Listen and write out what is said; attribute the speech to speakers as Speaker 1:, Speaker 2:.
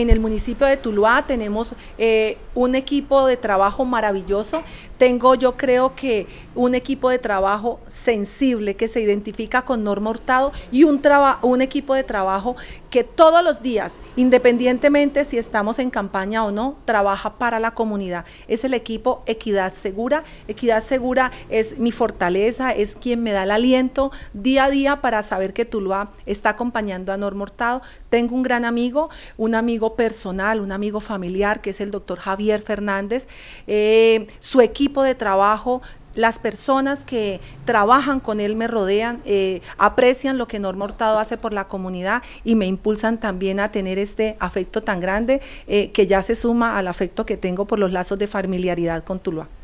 Speaker 1: En el municipio de Tuluá tenemos eh, un equipo de trabajo maravilloso. Tengo yo creo que un equipo de trabajo sensible que se identifica con Norma Hurtado y un, un equipo de trabajo que todos los días, independientemente si estamos en campaña o no, trabaja para la comunidad. Es el equipo Equidad Segura. Equidad Segura es mi fortaleza, es quien me da el aliento día a día para saber que Tuluá está acompañando a Norma Hurtado. Tengo un gran amigo, un amigo personal, un amigo familiar, que es el doctor Javier Fernández, eh, su equipo de trabajo, las personas que trabajan con él me rodean, eh, aprecian lo que Norma Hurtado hace por la comunidad y me impulsan también a tener este afecto tan grande eh, que ya se suma al afecto que tengo por los lazos de familiaridad con Tuluá.